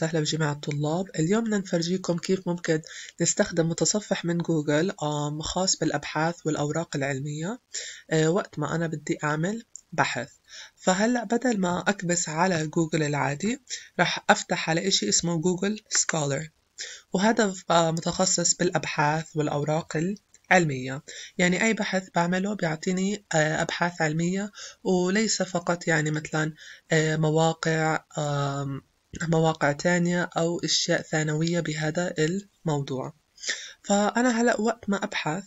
وسهلا بجميع الطلاب اليوم بدنا نفرجيكم كيف ممكن نستخدم متصفح من جوجل خاص بالأبحاث والأوراق العلمية آه، وقت ما أنا بدي أعمل بحث فهلأ بدل ما أكبس على جوجل العادي راح أفتح على إشي اسمه جوجل سكولر وهذا آه، متخصص بالأبحاث والأوراق علمية يعني أي بحث بعمله بيعطيني آه، أبحاث علمية وليس فقط يعني مثلا مواقع مواقع تانية أو أشياء ثانوية بهذا الموضوع فأنا هلأ وقت ما أبحث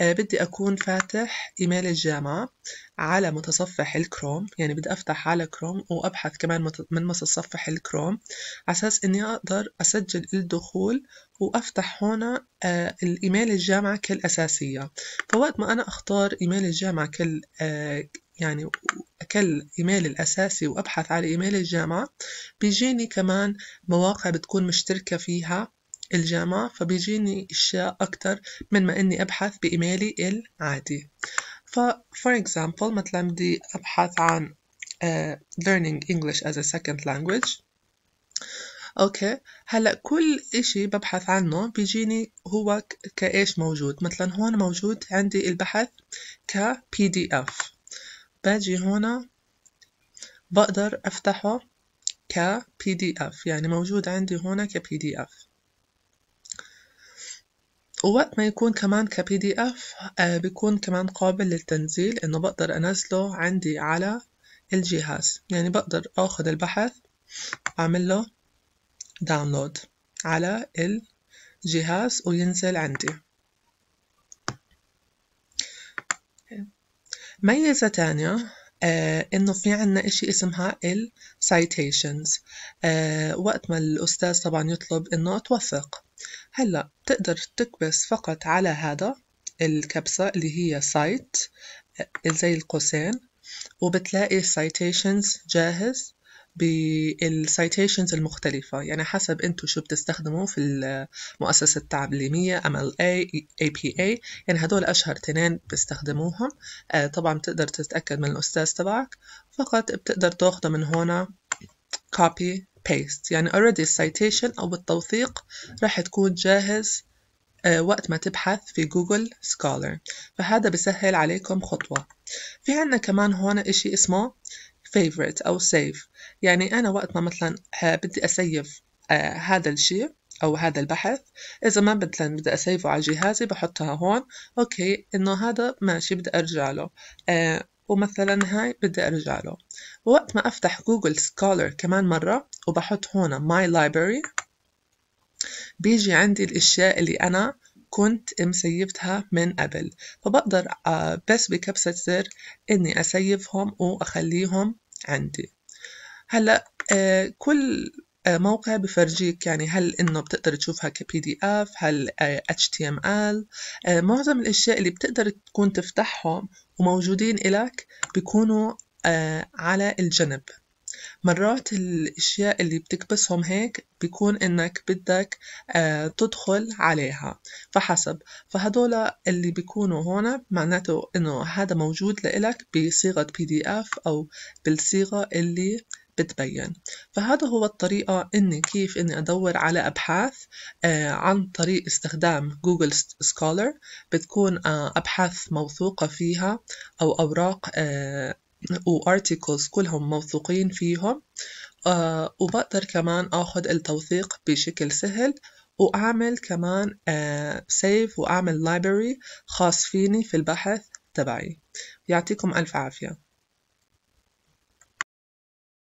آه، بدي أكون فاتح إيميل الجامعة على متصفح الكروم يعني بدي أفتح على كروم وأبحث كمان من متصفح الكروم أساس إني أقدر أسجل الدخول وأفتح هنا آه، الإيميل الجامعة كالأساسية فوقت ما أنا أختار إيميل الجامعة كال آه، يعني كالإيميل الأساسي وأبحث على إيميل الجامعة بيجيني كمان مواقع بتكون مشتركة فيها الجامعة فبيجيني أشياء أكتر من ما إني أبحث بإيميلي العادي ف for example مثلا بدي أبحث عن uh, learning English as a second language اوكي هلا كل اشي ببحث عنه بيجيني هو كايش موجود مثلا هون موجود عندي البحث ك PDF باجي هنا بقدر أفتحه ك PDF يعني موجود عندي هنا ك PDF ووقت ما يكون كمان ك PDF آه بيكون كمان قابل للتنزيل إنه بقدر أنزله عندي على الجهاز يعني بقدر أخذ البحث أعمل له داونلود على الجهاز وينزل عندي ميزة تانية آه إنه في عنا إشي اسمها ال citations آه وقت ما الأستاذ طبعا يطلب إنه توثق هلا بتقدر تكبس فقط على هذا الكبسة اللي هي سايت آه، زي القوسين وبتلاقي citations جاهز بالسيتيشنز المختلفة يعني حسب انتو شو بتستخدموا في المؤسسة التعليمية MLA APA يعني هدول أشهر تنين بيستخدموهم آه، طبعا بتقدر تتأكد من الأستاذ تبعك فقط بتقدر تاخده من هنا copy paste يعني already citation أو التوثيق راح تكون جاهز آه، وقت ما تبحث في جوجل سكولر فهذا بسهل عليكم خطوة في عنا كمان هون إشي اسمه favorite أو save يعني أنا وقت ما مثلا آه، بدي أسيف آه، هذا الشيء أو هذا البحث إذا ما مثلا بدي أسيفه على جهازي بحطها هون أوكي إنه هذا ماشي بدي أرجع له آه، ومثلا هاي بدي أرجع له وقت ما أفتح جوجل سكولر كمان مرة وبحط هون my library بيجي عندي الأشياء اللي أنا كنت مسيفتها من قبل فبقدر بس بكبسة زر إني أسيفهم وأخليهم عندي هلا آه، كل آه، موقع بفرجيك يعني هل انه بتقدر تشوفها كبي دي اف هل اتش تي ام ال معظم الاشياء اللي بتقدر تكون تفتحهم وموجودين إلك بيكونوا آه، على الجنب مرات الأشياء اللي بتكبسهم هيك بيكون إنك بدك آه، تدخل عليها فحسب فهدول اللي بيكونوا هون معناته إنه هذا موجود لإلك بصيغة بي دي اف أو بالصيغة اللي بتبين فهذا هو الطريقة إني كيف إني أدور على أبحاث آه، عن طريق استخدام جوجل سكولر بتكون آه، أبحاث موثوقة فيها أو أوراق وارتيكلز كلهم موثوقين فيهم آه وبقدر كمان اخد التوثيق بشكل سهل واعمل كمان آه سيف واعمل لايبرري خاص فيني في البحث تبعي يعطيكم الف عافيه